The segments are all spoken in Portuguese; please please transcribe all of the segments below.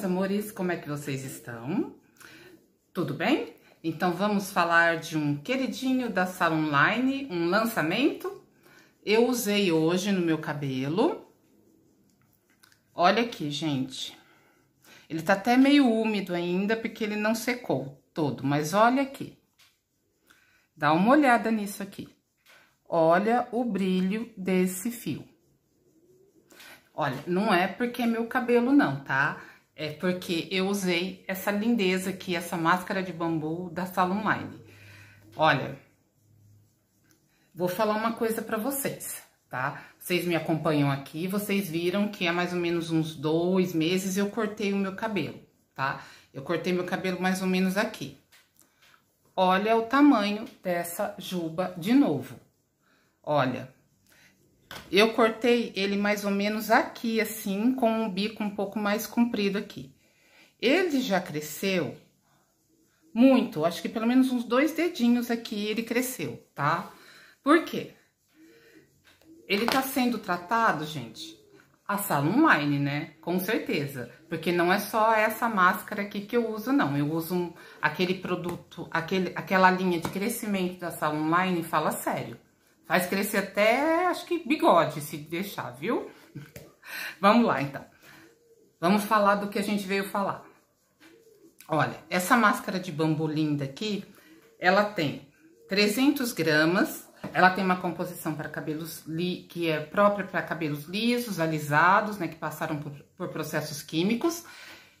meus amores, como é que vocês estão? Tudo bem? Então vamos falar de um queridinho da Sala Online, um lançamento. Eu usei hoje no meu cabelo. Olha aqui, gente. Ele tá até meio úmido ainda, porque ele não secou todo, mas olha aqui. Dá uma olhada nisso aqui. Olha o brilho desse fio. Olha, não é porque é meu cabelo não, tá? É porque eu usei essa lindeza aqui, essa máscara de bambu da Sala Online. Olha, vou falar uma coisa para vocês, tá? Vocês me acompanham aqui, vocês viram que há mais ou menos uns dois meses eu cortei o meu cabelo, tá? Eu cortei meu cabelo mais ou menos aqui. Olha o tamanho dessa juba de novo. Olha, eu cortei ele mais ou menos aqui, assim, com um bico um pouco mais comprido aqui. Ele já cresceu muito, acho que pelo menos uns dois dedinhos aqui ele cresceu, tá? Por quê? Ele tá sendo tratado, gente, a sala online, né? Com certeza, porque não é só essa máscara aqui que eu uso, não. Eu uso um, aquele produto, aquele, aquela linha de crescimento da sala online, fala sério. Faz crescer até, acho que bigode, se deixar, viu? Vamos lá, então. Vamos falar do que a gente veio falar. Olha, essa máscara de bambu linda aqui, ela tem 300 gramas, ela tem uma composição para cabelos li, que é própria para cabelos lisos, alisados, né, que passaram por, por processos químicos.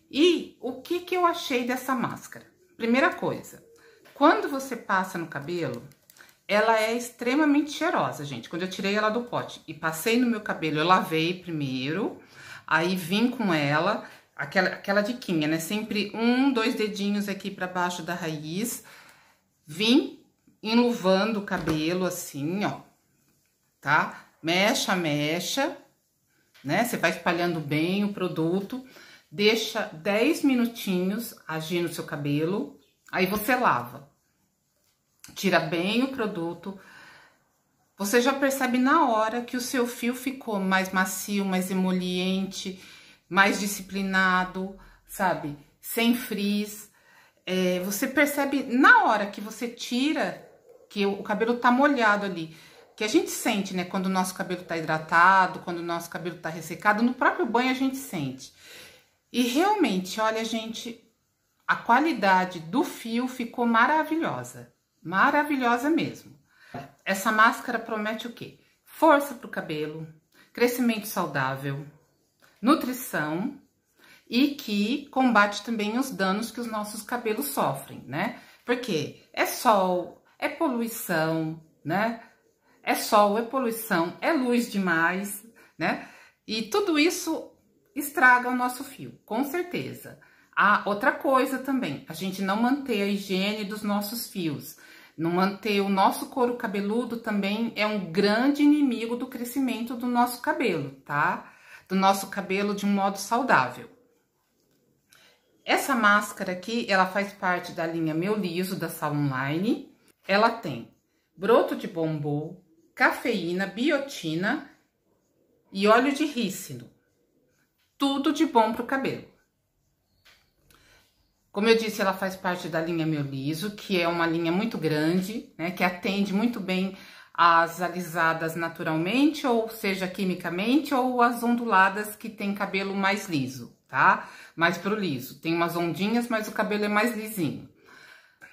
E o que que eu achei dessa máscara? Primeira coisa, quando você passa no cabelo, ela é extremamente cheirosa, gente. Quando eu tirei ela do pote e passei no meu cabelo, eu lavei primeiro, aí vim com ela, aquela, aquela diquinha, né? Sempre um, dois dedinhos aqui pra baixo da raiz. Vim enluvando o cabelo assim, ó, tá? Mecha, mecha, né? Você vai espalhando bem o produto, deixa 10 minutinhos agir no seu cabelo, aí você lava tira bem o produto. Você já percebe na hora que o seu fio ficou mais macio, mais emoliente, mais disciplinado, sabe? Sem frizz. É, você percebe na hora que você tira, que o cabelo tá molhado ali. Que a gente sente, né? Quando o nosso cabelo tá hidratado, quando o nosso cabelo tá ressecado, no próprio banho a gente sente. E realmente, olha, gente, a qualidade do fio ficou maravilhosa maravilhosa mesmo. Essa máscara promete o quê? Força para o cabelo, crescimento saudável, nutrição e que combate também os danos que os nossos cabelos sofrem, né? Porque é sol, é poluição, né? É sol, é poluição, é luz demais, né? E tudo isso estraga o nosso fio, com certeza. Ah, outra coisa também, a gente não manter a higiene dos nossos fios. Não manter o nosso couro cabeludo também é um grande inimigo do crescimento do nosso cabelo, tá? Do nosso cabelo de um modo saudável. Essa máscara aqui, ela faz parte da linha Meu Liso da Salonline. Ela tem broto de bombom, cafeína, biotina e óleo de rícino. Tudo de bom para o cabelo. Como eu disse, ela faz parte da linha Mioliso, que é uma linha muito grande, né, que atende muito bem as alisadas naturalmente, ou seja, quimicamente, ou as onduladas que tem cabelo mais liso, tá? Mais pro liso. Tem umas ondinhas, mas o cabelo é mais lisinho.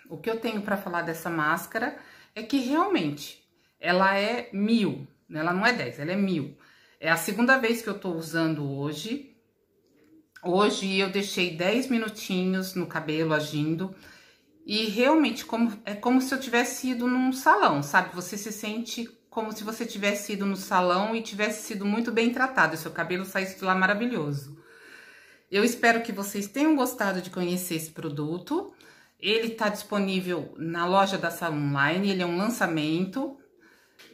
O que eu tenho para falar dessa máscara é que realmente ela é mil, né? ela não é 10, ela é mil. É a segunda vez que eu tô usando hoje, Hoje eu deixei 10 minutinhos no cabelo agindo e realmente como, é como se eu tivesse ido num salão, sabe? Você se sente como se você tivesse ido no salão e tivesse sido muito bem tratado, seu cabelo saísse de lá maravilhoso. Eu espero que vocês tenham gostado de conhecer esse produto. Ele está disponível na loja da Sala Online, ele é um lançamento.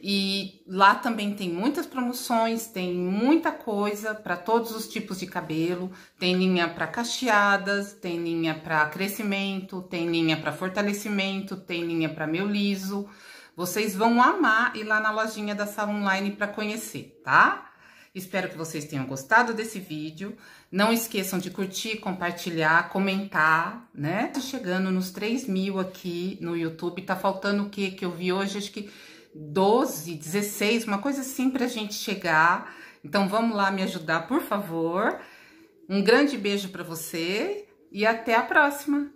E lá também tem muitas promoções, tem muita coisa para todos os tipos de cabelo. Tem linha para cacheadas, tem linha para crescimento, tem linha para fortalecimento, tem linha para meu liso. Vocês vão amar ir lá na lojinha da Sala Online para conhecer, tá? Espero que vocês tenham gostado desse vídeo. Não esqueçam de curtir, compartilhar, comentar, né? Tô tá chegando nos 3 mil aqui no YouTube. Tá faltando o que que eu vi hoje? Acho que 12, 16, uma coisa assim para a gente chegar. Então vamos lá me ajudar, por favor. Um grande beijo para você e até a próxima.